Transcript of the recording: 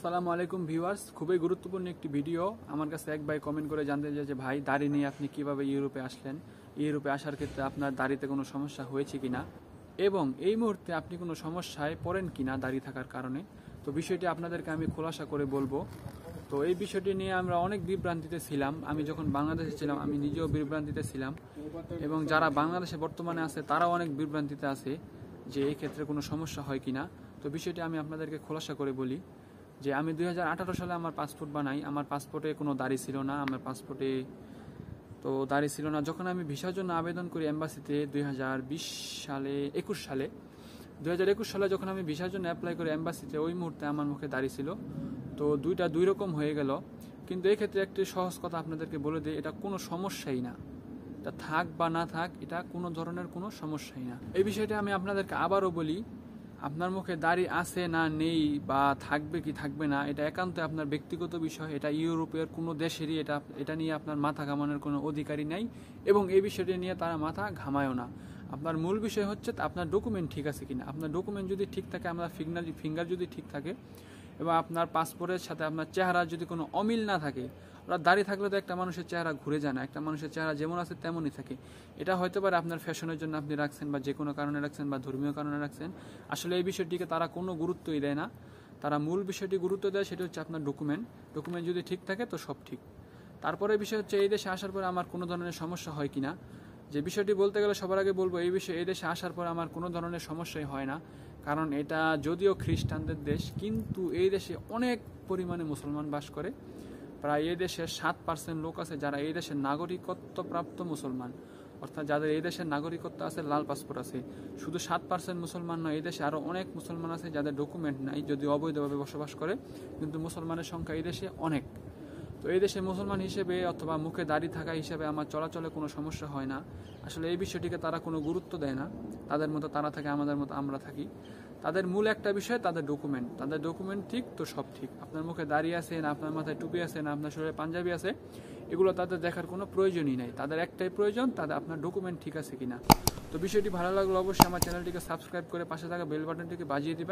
আসসালামু আলাইকুম ভিউয়ার্স খুবই গুরুত্বপূর্ণ একটি ভিডিও আমার কাছে এক ভাই কমেন্ট করে জানতে চাই যে ভাই দাড়ি নিয়ে আপনি কিভাবে ইউরোপে আসলেন ইউরোপে আসার ক্ষেত্রে আপনার দাড়িতে কোনো সমস্যা হয়েছে কিনা এবং এই মুহূর্তে আপনি কোনো সমস্যায় পড়েন কিনা দাড়ি থাকার কারণে তো বিষয়টি আপনাদেরকে আমি খোলাসা করে বলবো তো এই বিষয়টি নিয়ে আমরা অনেক বিভ্রান্তিতে ছিলাম আমি যখন বাংলাদেশে ছিলাম আমি নিজেও বিভ্রান্তিতে ছিলাম এবং যারা বাংলাদেশে বর্তমানে আছে তারাও অনেক বিভ্রান্তিতে আছে যে এই ক্ষেত্রে কোনো সমস্যা হয় কিনা তো বিষয়টি আমি আপনাদেরকে খোলাসা করে বলি যে আমি দুই সালে আমার পাসপোর্ট বানাই আমার পাসপোর্টে কোনো দাঁড়িয়ে ছিল না আমার পাসপোর্টে তো দাঁড়িয়ে ছিল না যখন আমি ভিসার জন্য আবেদন করি এম্বাসিতে দুই সালে একুশ সালে দু সালে যখন আমি ভিসার জন্য অ্যাপ্লাই করি অ্যাম্বাসিতে ওই মুহূর্তে আমার মুখে দাঁড়িয়ে ছিল তো দুইটা দুই রকম হয়ে গেল কিন্তু এক্ষেত্রে একটি সহজ কথা আপনাদেরকে বলে দিই এটা কোনো সমস্যাই না এটা থাক বা না থাক এটা কোনো ধরনের কোনো সমস্যাই না এই বিষয়টা আমি আপনাদেরকে আবারও বলি আপনার মুখে দাড়ি আছে না নেই বা থাকবে কি থাকবে না এটা একান্ত আপনার ব্যক্তিগত বিষয় এটা ইউরোপের কোনো দেশেরই এটা এটা নিয়ে আপনার মাথা ঘামানোর কোনো অধিকারই নাই এবং এই বিষয়টি নিয়ে তারা মাথা ঘামায়ও না আপনার মূল বিষয় হচ্ছে আপনার ডকুমেন্ট ঠিক আছে কিনা আপনার ডকুমেন্ট যদি ঠিক থাকে আমরা ফিঙ্গার ফিঙ্গার যদি ঠিক থাকে এবং আপনার পাসপোর্টের সাথে আপনার চেহারা যদি কোনো অমিল না থাকে ওরা দাড়ি থাকলে তো একটা মানুষের চেহারা ঘুরে যায় না একটা মানুষের চেহারা যেমন আছে তেমনই থাকে এটা হয়তো পারে আপনার ফ্যাশনের জন্য আপনি রাখছেন বা যে কোনো কারণে রাখছেন বা ধর্মীয় কারণে রাখছেন আসলে এই বিষয়টিকে তারা কোনো গুরুত্বই দেয় না তারা মূল বিষয়টি গুরুত্ব দেয় সেটি হচ্ছে আপনার ডকুমেন্ট ডকুমেন্ট যদি ঠিক থাকে তো সব ঠিক তারপরে বিষয় হচ্ছে এই দেশে আসার পরে আমার কোনো ধরনের সমস্যা হয় কি না যে বিষয়টি বলতে গেলে সবার আগে বলবো এই বিষয়ে এই দেশে আসার পর আমার কোনো ধরনের সমস্যাই হয় না কারণ এটা যদিও খ্রিস্টানদের দেশ কিন্তু এই দেশে অনেক পরিমাণে মুসলমান বাস করে প্রায় এই দেশে সাত পার্সেন্ট লোক আছে যারা এই দেশের নাগরিকত্বপ্রাপ্ত মুসলমান অর্থাৎ যাদের এই দেশের নাগরিকত্ব আছে লাল পাসপোর্ট আছে শুধু সাত পার্সেন্ট মুসলমান নয় এই দেশে আরও অনেক মুসলমান আছে যাদের ডকুমেন্ট নাই যদি অবৈধভাবে বসবাস করে কিন্তু মুসলমানের সংখ্যা এই দেশে অনেক তো এই দেশে মুসলমান হিসেবে অথবা মুখে দাঁড়িয়ে থাকা হিসেবে আমার চলাচলে কোনো সমস্যা হয় না আসলে এই বিষয়টিকে তারা কোনো গুরুত্ব দেয় না তাদের মতো তারা থাকে আমাদের মতো আমরা থাকি তাদের মূল একটা বিষয় তাদের ডকুমেন্ট তাদের ডকুমেন্ট ঠিক তো সব ঠিক আপনার মুখে দাঁড়িয়ে আছে না আপনার মাথায় টুপি আছে না আপনার শরীরে পাঞ্জাবি আছে এগুলো তাদের দেখার কোনো প্রয়োজনই নাই তাদের একটাই প্রয়োজন তাদের আপনার ডকুমেন্ট ঠিক আছে কিনা তো বিষয়টি ভালো লাগলো অবশ্যই আমার চ্যানেলটিকে সাবস্ক্রাইব করে পাশে থাকা বেল বাটনটিকে বাজিয়ে দেবেন